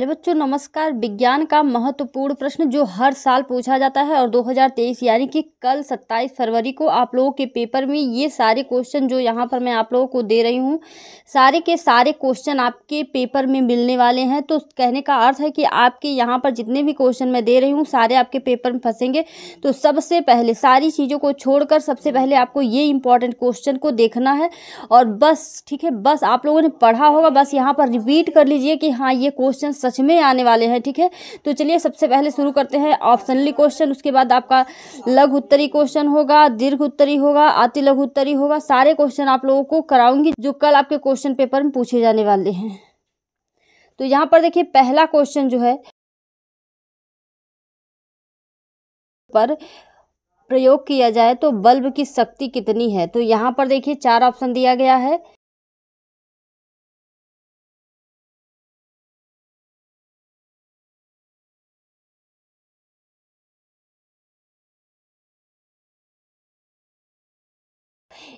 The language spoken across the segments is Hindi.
हेलो बच्चों नमस्कार विज्ञान का महत्वपूर्ण प्रश्न जो हर साल पूछा जाता है और 2023 यानी कि कल 27 फरवरी को आप लोगों के पेपर में ये सारे क्वेश्चन जो यहाँ पर मैं आप लोगों को दे रही हूँ सारे के सारे क्वेश्चन आपके पेपर में मिलने वाले हैं तो कहने का अर्थ है कि आपके यहाँ पर जितने भी क्वेश्चन मैं दे रही हूँ सारे आपके पेपर में फंसेंगे तो सबसे पहले सारी चीज़ों को छोड़कर सबसे पहले आपको ये इंपॉर्टेंट क्वेश्चन को देखना है और बस ठीक है बस आप लोगों ने पढ़ा होगा बस यहाँ पर रिपीट कर लीजिए कि हाँ ये क्वेश्चन सच में आने वाले हैं ठीक है तो चलिए सबसे पहले शुरू करते हैं ऑप्शनली क्वेश्चन उसके बाद आपका लघु उत्तरी क्वेश्चन होगा दीर्घ उत्तरी होगा अति लघु उत्तरी होगा सारे क्वेश्चन आप लोगों को कराऊंगी जो कल आपके क्वेश्चन पेपर में पूछे जाने वाले हैं तो यहाँ पर देखिए पहला क्वेश्चन जो है पर प्रयोग किया जाए तो बल्ब की शक्ति कितनी है तो यहाँ पर देखिए चार ऑप्शन दिया गया है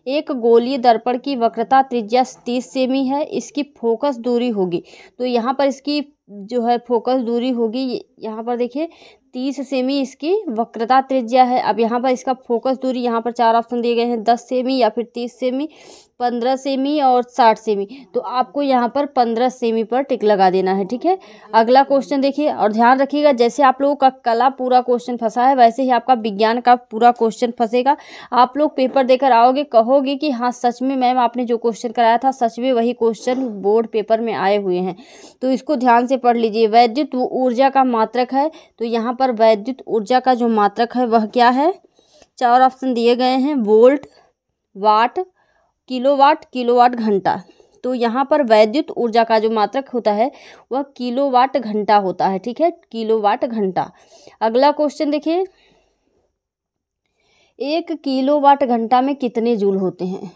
एक गोलीय दर्पण की वक्रता त्रिज्या तीस सेमी है इसकी फोकस दूरी होगी तो यहाँ पर इसकी जो है फोकस दूरी होगी यहाँ पर देखिए तीस सेमी इसकी वक्रता त्रिज्या है अब यहाँ पर इसका फोकस दूरी यहाँ पर चार ऑप्शन दिए गए हैं दस सेमी या फिर तीस सेमी पंद्रह सेमी और साठ सेमी तो आपको यहाँ पर पंद्रह सेमी पर टिक लगा देना है ठीक है अगला क्वेश्चन देखिए और ध्यान रखिएगा जैसे आप लोगों का कला पूरा क्वेश्चन फंसा है वैसे ही आपका विज्ञान का पूरा क्वेश्चन फंसेगा आप लोग पेपर देकर आओगे कहोगे कि हाँ सच में मैम आपने जो क्वेश्चन कराया था सच में वही क्वेश्चन बोर्ड पेपर में आए हुए हैं तो इसको ध्यान से पढ़ लीजिए वैद्युत ऊर्जा का मात्रक है तो यहाँ पर वैद्युत ऊर्जा का जो मात्रक है वह क्या है चार ऑप्शन दिए गए हैं वोल्ट वाट किलोवाट किलोवाट घंटा तो यहाँ पर वैद्युत ऊर्जा का जो मात्रक होता है वह किलोवाट घंटा होता है ठीक है किलोवाट घंटा अगला क्वेश्चन देखिए एक किलोवाट घंटा में कितने जूल होते हैं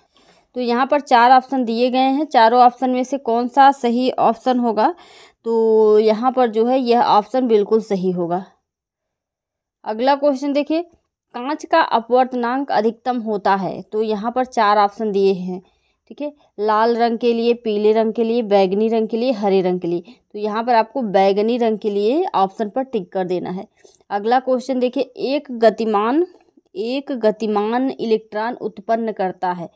तो यहाँ पर चार ऑप्शन दिए गए हैं चारों ऑप्शन में से कौन सा सही ऑप्शन होगा तो यहाँ पर जो है यह ऑप्शन बिल्कुल सही होगा अगला क्वेश्चन देखिए कांच का अपवर्तनांक अधिकतम होता है तो यहाँ पर चार ऑप्शन दिए हैं ठीक है लाल रंग के लिए पीले रंग के लिए बैगनी रंग के लिए हरे रंग के लिए तो यहाँ पर आपको बैगनी रंग के लिए ऑप्शन पर टिक कर देना है अगला क्वेश्चन देखिए एक गतिमान एक गतिमान इलेक्ट्रॉन उत्पन्न करता है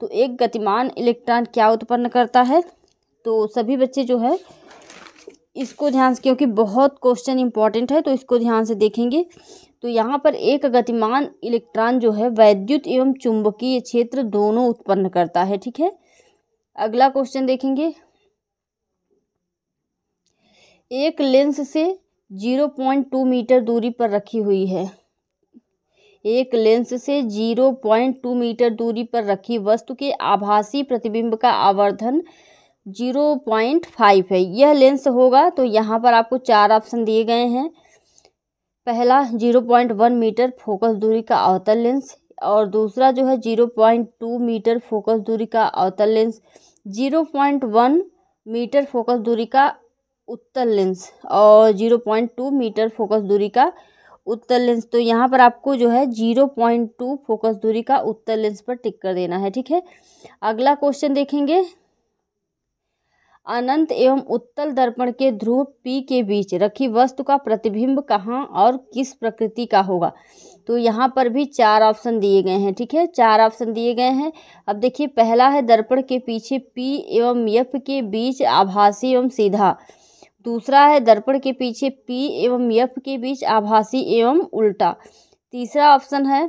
तो एक गतिमान इलेक्ट्रॉन क्या उत्पन्न करता है तो सभी बच्चे जो है इसको ध्यान से क्योंकि बहुत क्वेश्चन इंपॉर्टेंट है तो इसको ध्यान से देखेंगे तो यहाँ पर एक गतिमान इलेक्ट्रॉन जो है वैद्युत एवं चुंबकीय क्षेत्र दोनों उत्पन्न करता है ठीक है अगला क्वेश्चन देखेंगे एक लेंस से जीरो पॉइंट टू मीटर दूरी पर रखी हुई है एक लेंस से जीरो पॉइंट टू मीटर दूरी पर रखी वस्तु के आभासी प्रतिबिंब का आवर्धन जीरो पॉइंट फाइव है यह लेंस होगा तो यहाँ पर आपको चार ऑप्शन दिए गए हैं पहला zero point one metre focus दूरी का अवतल लेंस और दूसरा जो है zero point two metre focus दूरी का अवतल lens zero point one metre focus दूरी का उत्तल लेंस और zero point two metre focus दूरी का उत्तर लेंस तो यहाँ पर आपको जो है जीरो पॉइंट टू फोकस दूरी का उत्तर लेंस पर टिक कर देना है ठीक है अगला क्वेश्चन देखेंगे अनंत एवं उत्तल दर्पण के ध्रुव पी के बीच रखी वस्तु का प्रतिबिंब कहाँ और किस प्रकृति का होगा तो यहाँ पर भी चार ऑप्शन दिए गए हैं ठीक है चार ऑप्शन दिए गए हैं अब देखिए पहला है दर्पण के पीछे पी एवं यफ के बीच आभासी एवं सीधा दूसरा है दर्पण के पीछे पी एवं यफ के बीच आभासी एवं उल्टा तीसरा ऑप्शन है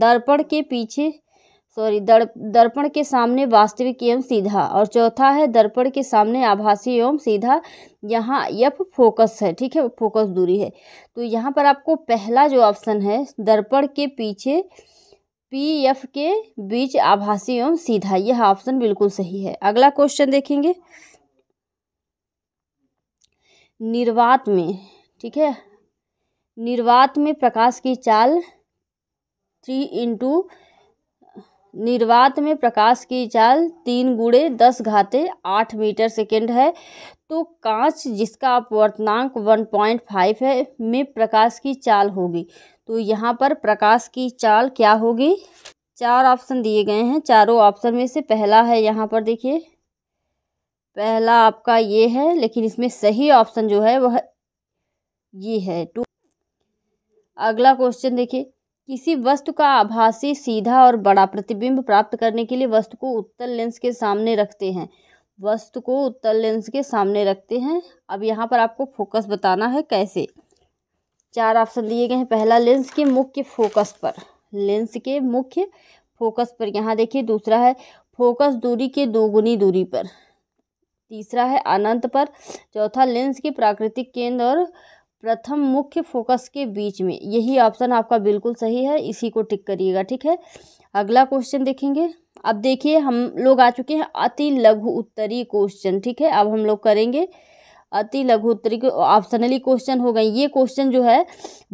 दर्पण के पीछे सॉरी दर्पण के सामने वास्तविक एवं सीधा और चौथा है दर्पण के सामने आभासी एवं सीधा यहाँ यफ फोकस है ठीक है फोकस दूरी है तो यहाँ पर आपको पहला जो ऑप्शन है दर्पण के पीछे पी एफ के बीच आभासी एवं सीधा यह ऑप्शन बिल्कुल सही है अगला क्वेश्चन देखेंगे निर्वात में ठीक है निर्वात में प्रकाश की चाल थ्री इंटू निर्वात में प्रकाश की चाल तीन गुड़े दस घाते आठ मीटर सेकेंड है तो कांच जिसका अपवर्तनांक वन पॉइंट फाइव है में प्रकाश की चाल होगी तो यहाँ पर प्रकाश की चाल क्या होगी चार ऑप्शन दिए गए हैं चारों ऑप्शन में से पहला है यहाँ पर देखिए पहला आपका ये है लेकिन इसमें सही ऑप्शन जो है वह ये है टू तो अगला क्वेश्चन देखिए किसी वस्तु का आभासी सीधा और बड़ा प्रतिबिंब प्राप्त करने के लिए वस्तु को उत्तल लेंस के सामने रखते हैं वस्तु को उत्तल लेंस के सामने रखते हैं अब यहाँ पर आपको फोकस बताना है कैसे चार ऑप्शन दिए गए हैं पहला लेंस के मुख्य फोकस पर लेंस के मुख्य फोकस पर यहाँ देखिए दूसरा है फोकस दूरी के दोगुनी दूरी पर तीसरा है अनंत पर चौथा लेंस के प्राकृतिक केंद्र और प्रथम मुख्य फोकस के बीच में यही ऑप्शन आपका बिल्कुल सही है इसी को टिक करिएगा ठीक है अगला क्वेश्चन देखेंगे अब देखिए हम लोग आ चुके हैं अति लघु उत्तरी क्वेश्चन ठीक है अब हम लोग करेंगे अति लघुत्तरीय ऑप्शनली क्वेश्चन हो गए ये क्वेश्चन जो है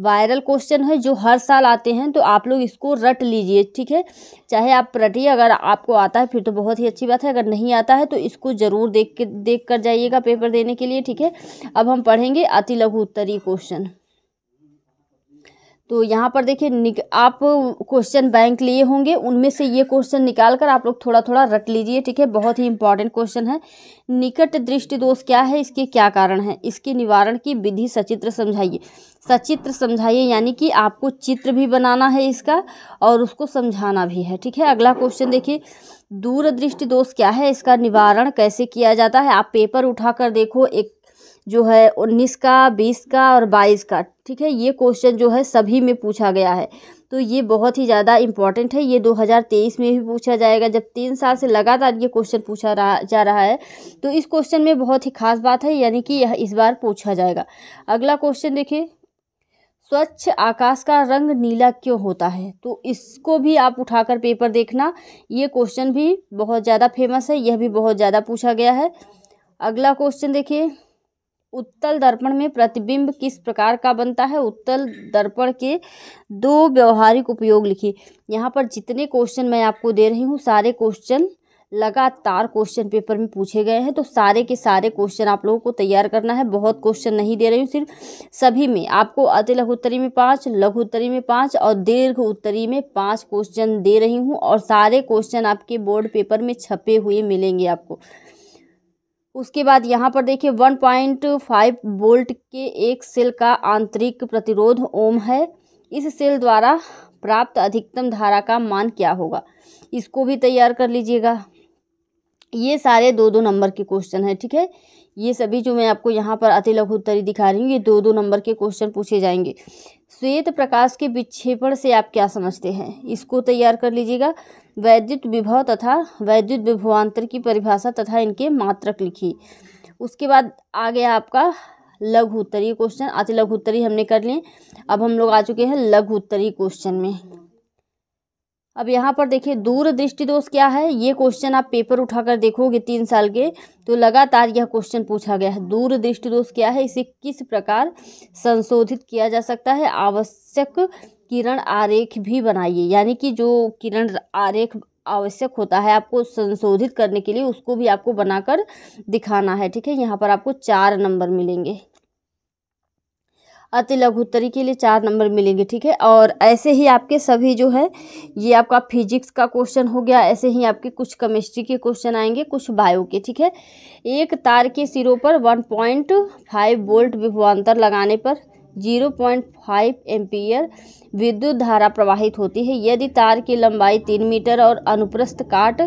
वायरल क्वेश्चन है जो हर साल आते हैं तो आप लोग इसको रट लीजिए ठीक है चाहे आप रटिए अगर आपको आता है फिर तो बहुत ही अच्छी बात है अगर नहीं आता है तो इसको ज़रूर देख के देख कर जाइएगा पेपर देने के लिए ठीक है अब हम पढ़ेंगे अति लघु उत्तरी क्वेश्चन तो यहाँ पर देखिए आप क्वेश्चन बैंक लिए होंगे उनमें से ये क्वेश्चन निकाल कर आप लोग थोड़ा थोड़ा रट लीजिए ठीक है बहुत ही इंपॉर्टेंट क्वेश्चन है निकट दृष्टि दोष क्या है इसके क्या कारण है इसके निवारण की विधि सचित्र समझाइए सचित्र समझाइए यानी कि आपको चित्र भी बनाना है इसका और उसको समझाना भी है ठीक है अगला क्वेश्चन देखिए दूरदृष्टि दोष क्या है इसका निवारण कैसे किया जाता है आप पेपर उठा कर देखो एक जो है उन्नीस का बीस का और बाईस का ठीक है ये क्वेश्चन जो है सभी में पूछा गया है तो ये बहुत ही ज़्यादा इम्पॉर्टेंट है ये 2023 में भी पूछा जाएगा जब तीन साल से लगातार ये क्वेश्चन पूछा रहा जा रहा है तो इस क्वेश्चन में बहुत ही खास बात है यानी कि यह इस बार पूछा जाएगा अगला क्वेश्चन देखिए स्वच्छ आकाश का रंग नीला क्यों होता है तो इसको भी आप उठाकर पेपर देखना ये क्वेश्चन भी बहुत ज़्यादा फेमस है यह भी बहुत ज़्यादा पूछा गया है अगला क्वेश्चन देखिए उत्तल दर्पण में प्रतिबिंब किस प्रकार का बनता है उत्तल दर्पण के दो व्यवहारिक उपयोग लिखिए यहाँ पर जितने क्वेश्चन मैं आपको दे रही हूँ सारे क्वेश्चन लगातार क्वेश्चन पेपर में पूछे गए हैं तो सारे के सारे क्वेश्चन आप लोगों को तैयार करना है बहुत क्वेश्चन नहीं दे रही हूँ सिर्फ सभी में आपको अति लघु उत्तरी में पाँच लघु उत्तरी में पाँच और दीर्घ उत्तरी में पाँच क्वेश्चन दे रही हूँ और सारे क्वेश्चन आपके बोर्ड पेपर में छपे हुए मिलेंगे आपको उसके बाद यहाँ पर देखिए 1.5 वोल्ट के एक सेल का आंतरिक प्रतिरोध ओम है इस सेल द्वारा प्राप्त अधिकतम धारा का मान क्या होगा इसको भी तैयार कर लीजिएगा ये सारे दो दो नंबर के क्वेश्चन है ठीक है ये सभी जो मैं आपको यहाँ पर अति उत्तरी दिखा रही हूँ ये दो दो नंबर के क्वेश्चन पूछे जाएंगे श्वेत प्रकाश के विक्षेपण से आप क्या समझते हैं इसको तैयार कर लीजिएगा वैद्युत विभव तथा वैद्युत विभवांतर की परिभाषा तथा इनके मात्रक लिखी उसके बाद आ गया आपका लघु उत्तरीय क्वेश्चन अति लघु उत्तरीय हमने कर लिए अब हम लोग आ चुके हैं लघु उत्तरीय क्वेश्चन में अब यहाँ पर देखिए दूर दृष्टि दोष क्या है ये क्वेश्चन आप पेपर उठाकर देखोगे तीन साल के तो लगातार यह क्वेश्चन पूछा गया है दूर दृष्टि दोष क्या है इसे किस प्रकार संशोधित किया जा सकता है आवश्यक किरण आरेख भी बनाइए यानी कि जो किरण आरेख आवश्यक होता है आपको संशोधित करने के लिए उसको भी आपको बनाकर दिखाना है ठीक है यहाँ पर आपको चार नंबर मिलेंगे अति लघुत्तरी के लिए चार नंबर मिलेंगे ठीक है और ऐसे ही आपके सभी जो है ये आपका फिजिक्स का क्वेश्चन हो गया ऐसे ही आपके कुछ केमिस्ट्री के क्वेश्चन आएंगे कुछ बायो के ठीक है एक तार के सिरों पर वन पॉइंट फाइव वोल्ट विभवान्तर लगाने पर जीरो पॉइंट फाइव एम्पियर विद्युत धारा प्रवाहित होती है यदि तार की लंबाई तीन मीटर और अनुप्रस्थ काट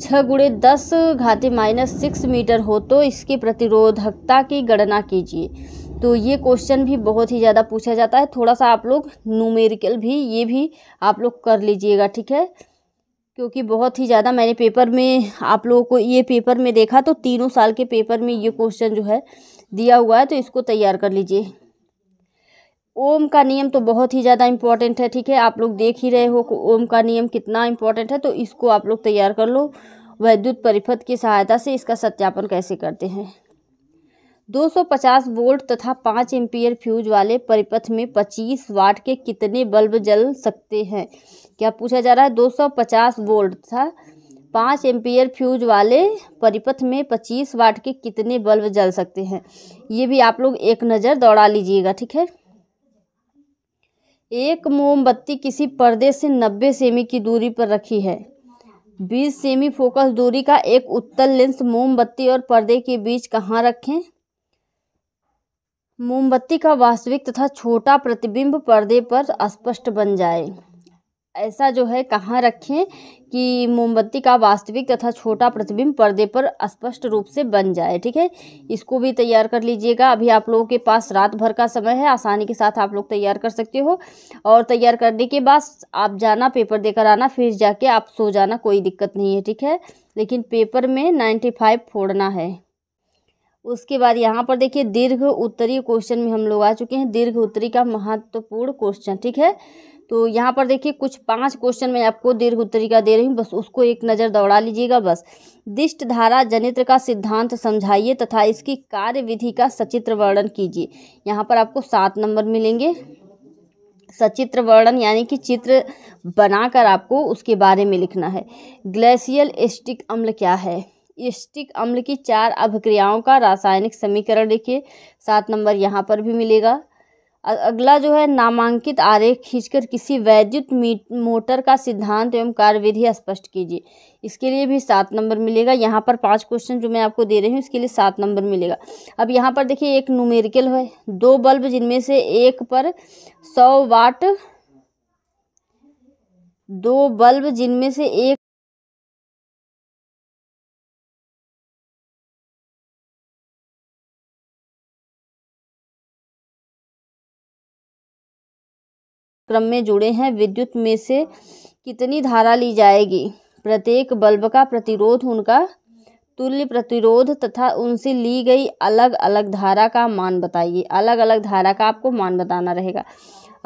छः गुड़े दस घाते माइनस सिक्स मीटर हो तो इसकी प्रतिरोधकता की गणना कीजिए तो ये क्वेश्चन भी बहुत ही ज़्यादा पूछा जाता है थोड़ा सा आप लोग न्यूमेरिकल भी ये भी आप लोग कर लीजिएगा ठीक है क्योंकि बहुत ही ज़्यादा मैंने पेपर में आप लोगों को ये पेपर में देखा तो तीनों साल के पेपर में ये क्वेश्चन जो है दिया हुआ है तो इसको तैयार कर लीजिए ओम का नियम तो बहुत ही ज़्यादा इम्पॉर्टेंट है ठीक है आप लोग देख ही रहे हो ओम का नियम कितना इम्पॉर्टेंट है तो इसको आप लोग तैयार कर लो वैद्युत परिपथ की सहायता से इसका सत्यापन कैसे करते हैं 250 वोल्ट तथा 5 एम्पियर फ्यूज वाले परिपथ में 25 वाट के कितने बल्ब जल सकते हैं क्या पूछा जा रहा है 250 वोल्ट तथा 5 एम्पियर फ्यूज वाले परिपथ में पच्चीस वाट के कितने बल्ब जल सकते हैं ये भी आप लोग एक नज़र दौड़ा लीजिएगा ठीक है एक मोमबत्ती किसी पर्दे से नब्बे सेमी की दूरी पर रखी है बीस सेमी फोकस दूरी का एक उत्तल लेंस मोमबत्ती और पर्दे के बीच कहाँ रखें मोमबत्ती का वास्तविक तथा छोटा प्रतिबिंब पर्दे पर स्पष्ट बन जाए ऐसा जो है कहाँ रखें कि मोमबत्ती का वास्तविक तथा छोटा प्रतिबिंब पर्दे पर स्पष्ट रूप से बन जाए ठीक है इसको भी तैयार कर लीजिएगा अभी आप लोगों के पास रात भर का समय है आसानी के साथ आप लोग तैयार कर सकते हो और तैयार करने के बाद आप जाना पेपर देकर आना फिर जाके आप सो जाना कोई दिक्कत नहीं है ठीक है लेकिन पेपर में नाइन्टी फाइव फोड़ना है उसके बाद यहाँ पर देखिए दीर्घ उत्तरीय क्वेश्चन में हम लोग आ चुके हैं दीर्घ उत्तरी का महत्वपूर्ण क्वेश्चन ठीक है तो यहाँ पर देखिए कुछ पांच क्वेश्चन मैं आपको दीर्घ उत्तरी का दे रही हूँ बस उसको एक नज़र दौड़ा लीजिएगा बस दिष्ट धारा जनित्र का सिद्धांत समझाइए तथा इसकी कार्य विधि का सचित्र वर्णन कीजिए यहाँ पर आपको सात नंबर मिलेंगे सचित्र वर्णन यानी कि चित्र बनाकर आपको उसके बारे में लिखना है ग्लेशियल एस्टिक अम्ल क्या है एस्टिक अम्ल की चार अभिक्रियाओं का रासायनिक समीकरण देखिए सात नंबर यहाँ पर भी मिलेगा अगला जो है नामांकित आरेख खींचकर किसी वैद्युत मोटर का सिद्धांत एवं कार्यविधि स्पष्ट कीजिए इसके लिए भी सात नंबर मिलेगा यहाँ पर पांच क्वेश्चन जो मैं आपको दे रही हूँ इसके लिए सात नंबर मिलेगा अब यहाँ पर देखिए एक न्यूमेरिकल है दो बल्ब जिनमें से एक पर सौ वाट दो बल्ब जिनमें से एक क्रम में जुड़े हैं विद्युत में से कितनी धारा ली जाएगी प्रत्येक बल्ब का प्रतिरोध उनका तुल्य प्रतिरोध तथा उनसे ली गई अलग अलग धारा का मान बताइए अलग अलग धारा का आपको मान बताना रहेगा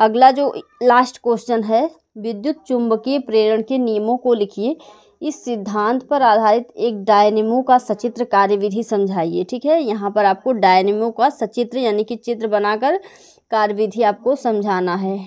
अगला जो लास्ट क्वेश्चन है विद्युत चुंबकीय प्रेरण के नियमों को लिखिए इस सिद्धांत पर आधारित एक डायनेमो का सचित्र कार्यविधि समझाइए ठीक है यहाँ पर आपको डायनेमो का सचित्र यानी कि चित्र बनाकर कार्यविधि आपको समझाना है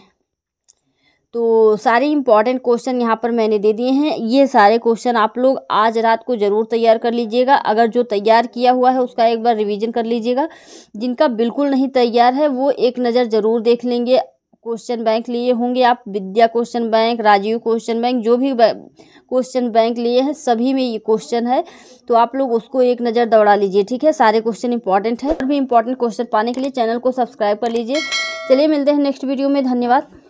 तो सारे इंपॉर्टेंट क्वेश्चन यहाँ पर मैंने दे दिए हैं ये सारे क्वेश्चन आप लोग आज रात को ज़रूर तैयार कर लीजिएगा अगर जो तैयार किया हुआ है उसका एक बार रिवीजन कर लीजिएगा जिनका बिल्कुल नहीं तैयार है वो एक नज़र ज़रूर देख लेंगे क्वेश्चन बैंक लिए होंगे आप Vidya question bank Rajeev question bank जो भी क्वेश्चन बैंक लिए हैं सभी में ये क्वेश्चन है तो आप लोग उसको एक नज़र दौड़ा लीजिए ठीक है सारे क्वेश्चन इंपॉर्टेंट है और भी इंपॉर्टेंट क्वेश्चन पाने के लिए चैनल को सब्सक्राइब कर लीजिए चलिए मिलते हैं नेक्स्ट वीडियो में धन्यवाद